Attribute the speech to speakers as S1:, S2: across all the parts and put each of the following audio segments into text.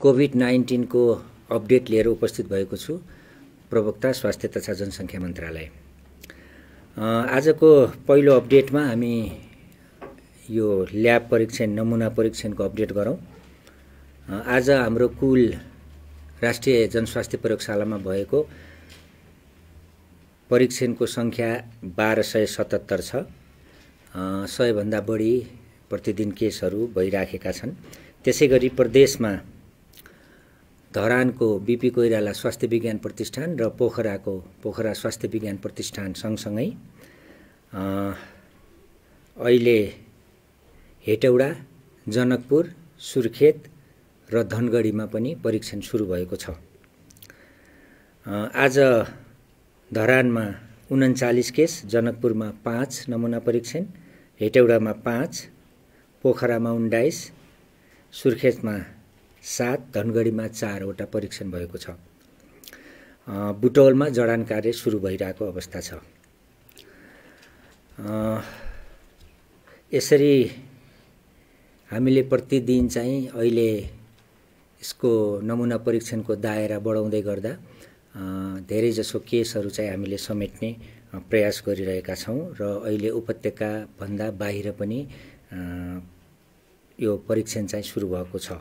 S1: covid नाइन्टिनको update लिएर उपस्थित भएको छु प्रवक्ता स्वास्थ्य तथा जनसङ्ख्या मन्त्रालय आजको पहिलो अपडेटमा हामी यो ल्याब परीक्षण नमुना परीक्षणको अपडेट गरौँ आज हाम्रो कुल राष्ट्रिय जनस्वास्थ्य प्रयोगशालामा भएको परीक्षणको सङ्ख्या बाह्र सय सतहत्तर छ सयभन्दा बढी प्रतिदिन केसहरू भइराखेका छन् त्यसै गरी प्रदेशमा धरानको बिपी कोइराला स्वास्थ्य विज्ञान प्रतिष्ठान र पोखराको पोखरा स्वास्थ्य विज्ञान प्रतिष्ठान सँगसँगै अहिले हेटौडा जनकपुर सुर्खेत र धनगढीमा पनि परीक्षण सुरु भएको छ आज धरानमा उन्चालिस केस जनकपुरमा पाँच नमुना परीक्षण हेटौडामा पाँच पोखरामा उन्नाइस सुर्खेतमा सात धनगढीमा चारवटा परीक्षण भएको छ बुटौलमा जडान कार्य सुरु भइरहेको अवस्था छ यसरी हामीले प्रतिदिन चाहिँ अहिले यसको नमुना परीक्षणको दायरा बढाउँदै गर्दा धेरैजसो केसहरू चाहिँ हामीले समेट्ने प्रयास गरिरहेका छौँ र अहिले उपत्यकाभन्दा बाहिर पनि यो परीक्षण चाहिँ सुरु भएको छ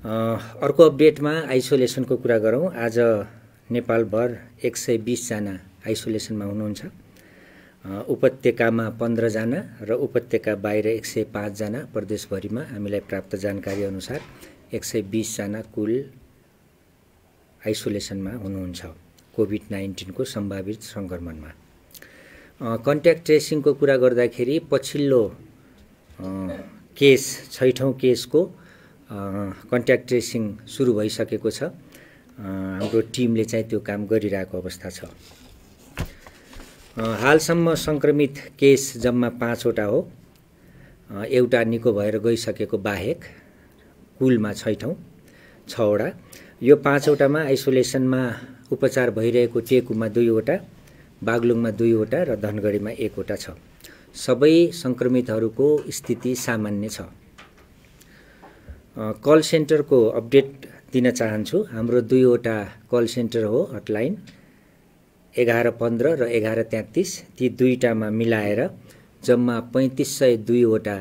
S1: अर्को अपडेटमा आइसोलेसनको कुरा गरौँ आज नेपालभर एक सय बिसजना आइसोलेसनमा हुनुहुन्छ उपत्यकामा पन्ध्रजना र उपत्यका बाहिर एक सय पाँचजना प्रदेशभरिमा हामीलाई प्राप्त जानकारी अनुसार एक सय बिसजना कुल आइसोलेसनमा हुनुहुन्छ कोभिड नाइन्टिनको सम्भावित सङ्क्रमणमा कन्ट्याक्ट ट्रेसिङको कुरा गर्दाखेरि पछिल्लो केस छैठौँ केसको कन्ट्याक्ट ट्रेसिङ सुरु भइसकेको छ हाम्रो टिमले चाहिँ त्यो काम गरिरहेको अवस्था छ हालसम्म सङ्क्रमित केस जम्मा पाँचवटा हो एउटा निको भएर गइसकेको बाहेक कुलमा छैठौँ छवटा यो पाँचवटामा आइसोलेसनमा उपचार भइरहेको टेकुमा दुईवटा बागलुङमा दुईवटा र धनगढीमा एकवटा छ सबै सङ्क्रमितहरूको स्थिति सामान्य छ कल सेन्टरको अपडेट दिन चाहन्छु हाम्रो दुईवटा कल सेन्टर हो हटलाइन एघार पन्ध्र र एघार तेत्तिस ती दुईवटामा मिलाएर जम्मा पैँतिस सय दुईवटा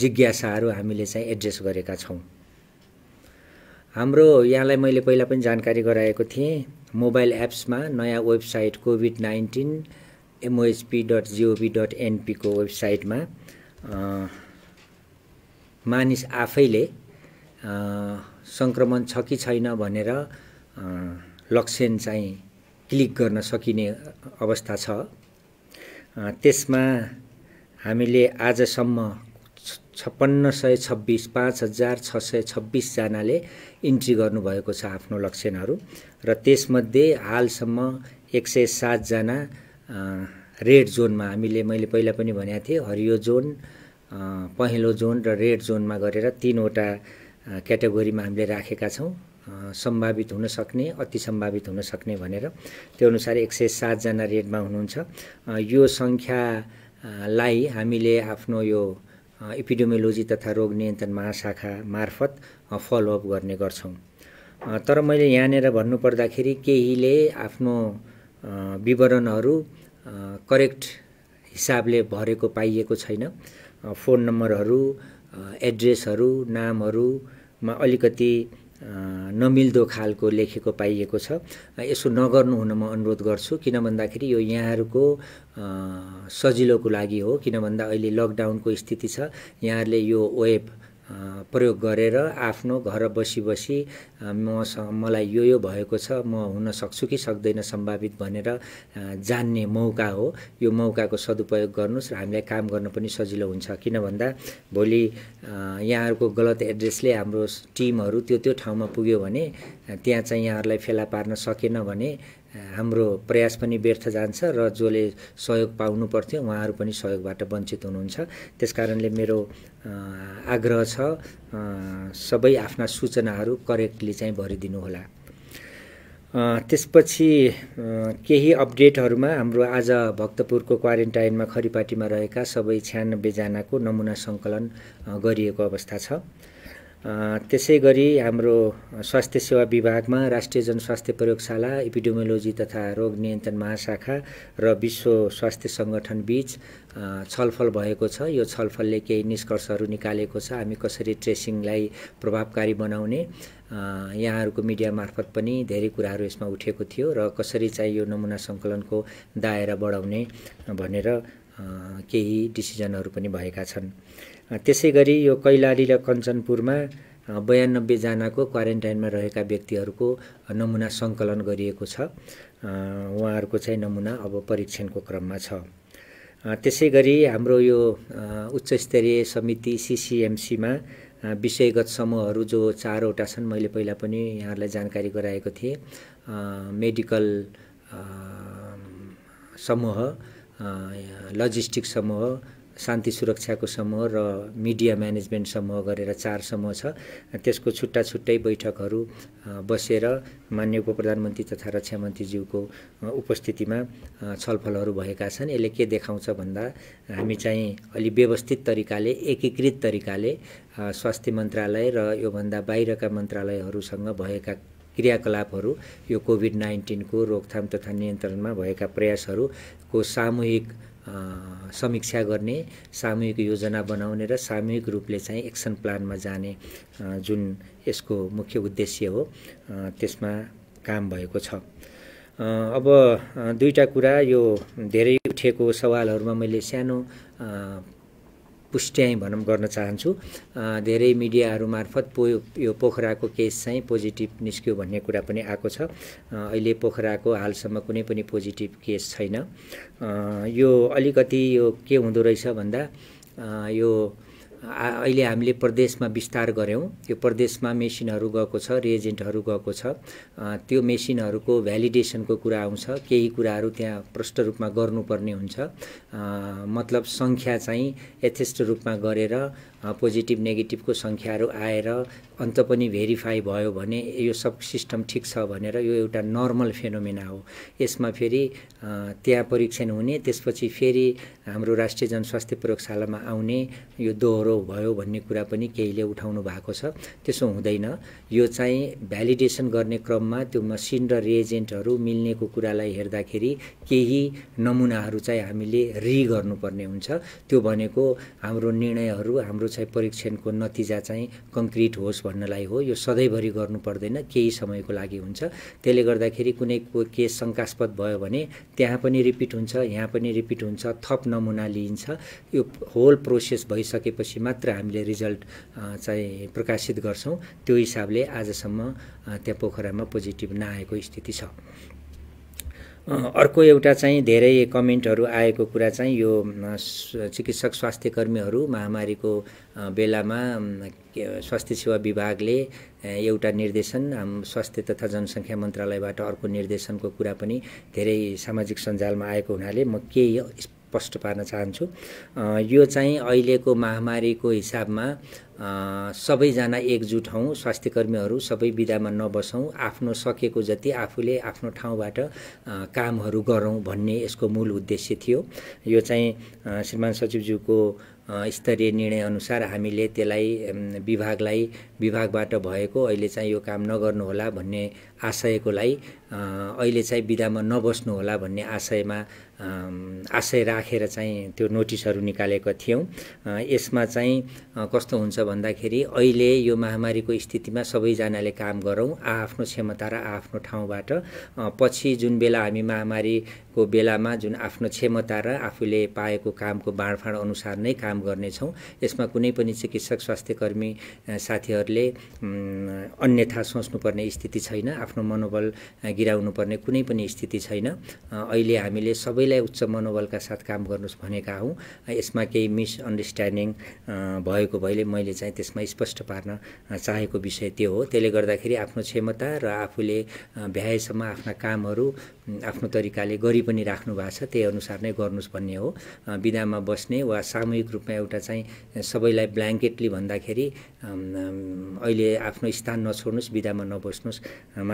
S1: जिज्ञासाहरू हामीले चाहिँ एड्रेस गरेका छौँ हाम्रो यहाँलाई मैले पहिला पनि जानकारी गराएको थिएँ मोबाइल एप्समा नयाँ website covid nineteen MOHP dot G O V dot एनपीको वेबसाइटमा मानिस आफैले सङ्क्रमण छ कि छैन भनेर लक्षण चाहिँ क्लिक गर्न सकिने अवस्था छ त्यसमा हामीले आजसम्म छप्पन्न सय छब्बिस पाँच हजार छ सय छब्बिसजनाले इन्ट्री गर्नुभएको छ आफ्नो लक्षणहरू र त्यसमध्ये हालसम्म एक सय सातजना रेड जोनमा हामीले मैले पहिला पनि भनेको थिएँ हरियो जोन पहेँलो जोन र रेड जोनमा गरेर तिनवटा क्याटेगोरीमा हामीले राखेका छौँ सम्भावित हुन सक्ने अति सम्भावित हुन सक्ने भनेर त्यो अनुसार एक सय सातजना रेडमा हुनुहुन्छ यो सङ्ख्यालाई हामीले आफ्नो यो इपिडियोमोलोजी तथा रोग नियन्त्रण महाशाखा मार्फत फलोअप गर्ने गर्छौँ तर मैले यहाँनिर भन्नुपर्दाखेरि केहीले आफ्नो विवरणहरू करेक्ट हिसाबले भरेको पाइएको छैन फोन नम्बरहरू एड्रेसहरू नामहरूमा अलिकति नमिल्दो खालको लेखेको पाइएको छ यसो नगर्नु हुन म अनुरोध गर्छु किन भन्दाखेरि यो यहाँहरूको सजिलोको लागि हो किन भन्दा अहिले लकडाउनको स्थिति छ यहाँहरूले यो वेब प्रयोग गरेर आफ्नो घर बसी बसी मसँग मलाई यो यो भएको छ म हुन सक्छु कि सक्दैन सम्भावित भनेर जान्ने मौका हो यो मौकाको सदुपयोग गर्नुहोस् र हामीलाई काम गर्न पनि सजिलो हुन्छ किन भन्दा भोलि यहाँहरूको गलत एड्रेसले हाम्रो टिमहरू त्यो त्यो ठाउँमा पुग्यो भने त्यहाँ चाहिँ यहाँहरूलाई फेला पार्न सकेन भने हाम्रो प्रयास पनि व्यर्थ जान्छ र जसले सहयोग पाउनु पर्थ्यो उहाँहरू पनि सहयोगबाट वञ्चित हुनुहुन्छ त्यस कारणले मेरो आग्रह छ सबै आफ्ना सूचनाहरू करेक्टली चाहिँ भरिदिनुहोला त्यसपछि केही अपडेटहरूमा हाम्रो आज भक्तपुरको क्वारेन्टाइनमा खरिपाटीमा रहेका सबै छ्यानब्बेजनाको नमुना सङ्कलन गरिएको अवस्था छ त्यसै गरी हाम्रो स्वास्थ्य सेवा विभागमा राष्ट्रिय जनस्वास्थ्य प्रयोगशाला एपिडेमियोलोजी तथा रोग नियन्त्रण महाशाखा र विश्व स्वास्थ्य सङ्गठन बिच छलफल भएको छ यो छलफलले केही निष्कर्षहरू निकालेको छ हामी कसरी ट्रेसिङलाई प्रभावकारी बनाउने यहाँहरूको मिडिया मार्फत पनि धेरै कुराहरू यसमा उठेको थियो र कसरी चाहिँ यो नमुना सङ्कलनको दायरा बढाउने भनेर केही डिसिजनहरू पनि भएका छन् त्यसै गरी यो कैलाली र कञ्चनपुरमा बयानब्बेजनाको क्वारेन्टाइनमा रहेका व्यक्तिहरूको नमुना सङ्कलन गरिएको छ उहाँहरूको चाहिँ नमुना अब परीक्षणको क्रममा छ त्यसै गरी हाम्रो यो उच्च स्तरीय समिति सिसिएमसीमा विषयगत समूहहरू जो चारवटा छन् मैले पहिला पनि यहाँहरूलाई जानकारी गराएको थिएँ मेडिकल समूह लजिस्टिक समूह शान्ति सुरक्षाको समूह र मिडिया म्यानेजमेन्ट समूह गरेर चार समूह छ त्यसको छुट्टा छुट्टै बैठकहरू बसेर मान्य उप प्रधानमन्त्री तथा रक्षा मन्त्रीज्यूको उपस्थितिमा छलफलहरू भएका छन् यसले के देखाउँछ भन्दा हामी चाहिँ अलि व्यवस्थित तरिकाले एकीकृत तरिकाले स्वास्थ्य मन्त्रालय र योभन्दा बाहिरका मन्त्रालयहरूसँग भएका क्रियाकलापहरू यो कोभिड नाइन्टिनको रोकथाम तथा नियन्त्रणमा भएका प्रयासहरूको सामूहिक समीक्षा गर्ने सामूहिक योजना बनाउने र सामूहिक रूपले चाहिँ एक्सन प्लानमा जाने जुन यसको मुख्य उद्देश्य हो त्यसमा काम भएको छ अब दुईवटा कुरा यो धेरै उठेको सवालहरूमा मैले सानो पुष्ट्याइ भनौँ गर्न चाहन्छु धेरै मिडियाहरू मार्फत पो यो पोखराको केस चाहिँ पोजिटिभ निस्क्यो भन्ने कुरा पनि आएको छ अहिले पोखराको हालसम्म कुनै पनि पोजिटिभ केस छैन यो अलिकति यो के हुँदो रहेछ भन्दा यो अहिले हामीले प्रदेशमा विस्तार गऱ्यौँ त्यो प्रदेशमा मेसिनहरू गएको छ रिएजेन्टहरू गएको छ त्यो मेसिनहरूको भ्यालिडेसनको कुरा आउँछ केही कुराहरू त्यहाँ प्रष्ट रूपमा गर्नुपर्ने हुन्छ मतलब सङ्ख्या चाहिँ यथेष्ट रूपमा गरेर पोजिटिभ नेगेटिभको सङ्ख्याहरू आएर अन्त पनि भेरिफाई भयो भने यो सब सिस्टम ठिक छ भनेर यो एउटा नर्मल फेनोमेना हो यसमा फेरि त्यहाँ परीक्षण हुने त्यसपछि फेरि हाम्रो राष्ट्रिय जनस्वास्थ्य प्रयोगशालामा आउने यो दोहोरो भयो भन्ने कुरा पनि केहीले उठाउनु भएको छ त्यसो हुँदैन यो चाहिँ भ्यालिडेसन गर्ने क्रममा त्यो मसिन र रिएजेन्टहरू मिल्नेको कुरालाई हेर्दाखेरि केही नमुनाहरू चाहिँ हामीले रि गर्नुपर्ने हुन्छ त्यो भनेको हाम्रो निर्णयहरू हाम्रो चाहिँ परीक्षणको नतिजा चाहिँ कङ्क्रिट होस् भन्नलाई हो यो सधैँभरि गर्नु पर्दैन केही समयको लागि हुन्छ त्यसले गर्दाखेरि कुनै केस शङ्कास्पद भयो भने त्यहाँ पनि रिपिट हुन्छ यहाँ पनि रिपिट हुन्छ थप नमुना लिइन्छ यो होल प्रोसेस भइसकेपछि मात्र हामीले रिजल्ट चाहिँ प्रकाशित गर्छौँ त्यो हिसाबले आजसम्म त्यहाँ पोखरामा पोजिटिभ नआएको स्थिति छ अर्को एउटा चाहिँ धेरै कमेन्टहरू आएको कुरा चाहिँ यो चिकित्सक स्वास्थ्य कर्मीहरू महामारीको बेलामा स्वास्थ्य सेवा विभागले एउटा निर्देशन स्वास्थ्य तथा जनसङ्ख्या मन्त्रालयबाट अर्को निर्देशनको कुरा पनि धेरै सामाजिक सञ्जालमा आएको हुनाले म केही स्पष्ट पार्न चाहन्छु यो चाहिँ अहिलेको महामारीको हिसाबमा सबैजना एकजुट हौँ स्वास्थ्यकर्मीहरू सबै विधामा नबसौँ आफ्नो सकेको जति आफूले आफ्नो ठाउँबाट कामहरू गरौँ भन्ने यसको मूल उद्देश्य थियो यो चाहिँ श्रीमान सचिवज्यूको स्तरीय निर्णयअनुसार हामीले त्यसलाई विभागलाई विभागबाट भएको अहिले चाहिँ यो काम नगर्नुहोला भन्ने आशयकोलाई अहिले चाहिँ विधामा होला भन्ने आशयमा आशय राखेर चाहिँ त्यो नोटिसहरू निकालेका थियौँ यसमा चाहिँ कस्तो हुन्छ भन्दाखेरि अहिले यो महामारीको स्थितिमा सबैजनाले काम गरौँ आआफ्नो क्षमता र आआफ्नो ठाउँबाट पछि जुन बेला हामी महामारीको बेलामा जुन आफ्नो क्षमता र आफूले पाएको कामको बाँडफाँड अनुसार नै काम गर्नेछौँ यसमा कुनै पनि चिकित्सक स्वास्थ्यकर्मी साथीहरूले अन्यथा सोच्नुपर्ने स्थिति छैन आफ्नो मनोबल गिराउनु पर्ने कुनै पनि स्थिति छैन अहिले हामीले सबैलाई उच्च मनोबलका साथ काम गर्नुहोस् भनेका हौँ यसमा केही मिसअन्डरस्ट्यान्डिङ भएको भएले मैले चाहिँ त्यसमा स्पष्ट पार्न चाहेको विषय त्यो हो त्यसले गर्दाखेरि आफ्नो क्षमता र आफूले भ्याएसम्म आफ्ना कामहरू आफ्नो तरिकाले गरि पनि राख्नु भएको छ त्यही अनुसार नै गर्नुहोस् भन्ने हो विधामा बस्ने वा सामूहिक रूपमा एउटा चाहिँ सबैलाई ब्ल्याङ्केटली भन्दाखेरि अहिले आफ्नो स्थान नछोड्नुहोस् विधामा नबस्नुहोस्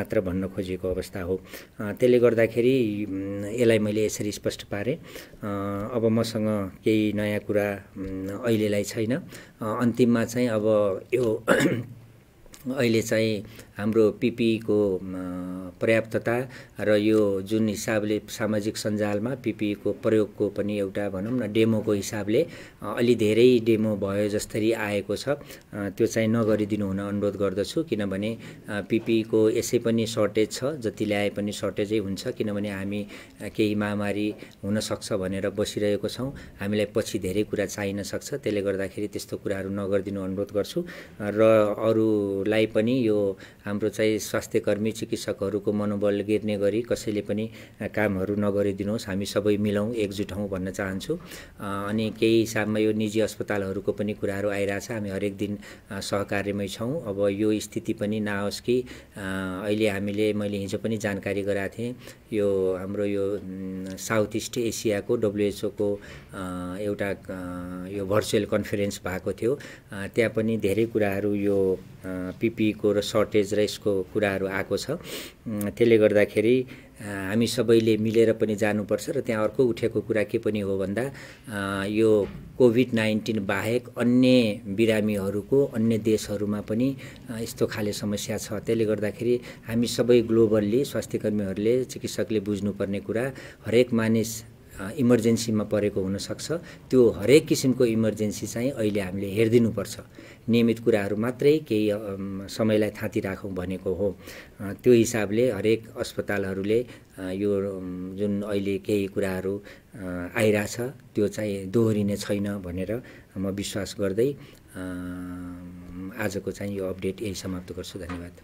S1: मात्र भन्न खोजेको अवस्था हो त्यसले गर्दाखेरि यसलाई मैले यसरी स्पष्ट पारेँ अब मसँग केही नयाँ कुरा अहिलेलाई छैन अन्तिममा चाहिँ अब यो अहिले चाहिँ हाम्रो पिपिईको e पर्याप्तता र यो जुन हिसाबले सामाजिक सञ्जालमा पिपिईको e प्रयोगको पनि एउटा भनौँ न डेमोको हिसाबले अलि धेरै डेमो भयो जसरी आएको छ त्यो चाहिँ नगरिदिनु हुन अनुरोध गर्दछु किनभने पिपिईको e यसै पनि सर्टेज छ जति ल्याए पनि सर्टेजै हुन्छ किनभने हामी केही महामारी हुनसक्छ भनेर बसिरहेको छौँ हामीलाई पछि धेरै कुरा चाहिन सक्छ त्यसले गर्दाखेरि त्यस्तो कुराहरू नगरिदिनु अनुरोध गर्छु र अरू लाई पनि यो हाम्रो चाहिँ स्वास्थ्यकर्मी चिकित्सकहरूको मनोबल गिर्ने गरी कसैले पनि कामहरू नगरिदिनुहोस् हामी सबै मिलौँ एकजुट हौँ भन्न चाहन्छु अनि केही हिसाबमा यो निजी अस्पतालहरूको पनि कुराहरू आइरहेछ हामी हरेक दिन सहकार्यमै छौँ अब यो स्थिति पनि नआओस् कि अहिले हामीले मैले हिजो पनि जानकारी गराएको थिएँ यो हाम्रो यो साउथ इस्ट एसियाको डब्लुएचओको एउटा यो भर्चुअल कन्फरेन्स भएको थियो त्यहाँ पनि धेरै कुराहरू यो पिपिईको र सर्टेज र यसको कुराहरू आएको छ त्यसले गर्दाखेरि हामी सबैले मिलेर पनि जानुपर्छ र त्यहाँ अर्को उठेको कुरा के पनि हो भन्दा यो कोभिड नाइन्टिन बाहेक अन्य बिरामीहरूको अन्य देशहरूमा पनि यस्तो खाले समस्या छ त्यसले गर्दाखेरि हामी सबै ग्लोबल्ली स्वास्थ्यकर्मीहरूले चिकित्सकले बुझ्नुपर्ने कुरा हरेक मानिस इमर्जेन्सीमा परेको हुनसक्छ त्यो हरेक किसिमको इमर्जेन्सी चाहिँ अहिले हामीले हेरिदिनुपर्छ नियमित कुराहरू मात्रै केही समयलाई थाँती राखौँ भनेको हो त्यो हिसाबले हरेक अस्पतालहरूले यो जुन अहिले केही कुराहरू आइरहेछ त्यो चाहिँ दोहोरिने छैन भनेर म विश्वास गर्दै आजको चाहिँ यो अपडेट यही समाप्त गर्छु धन्यवाद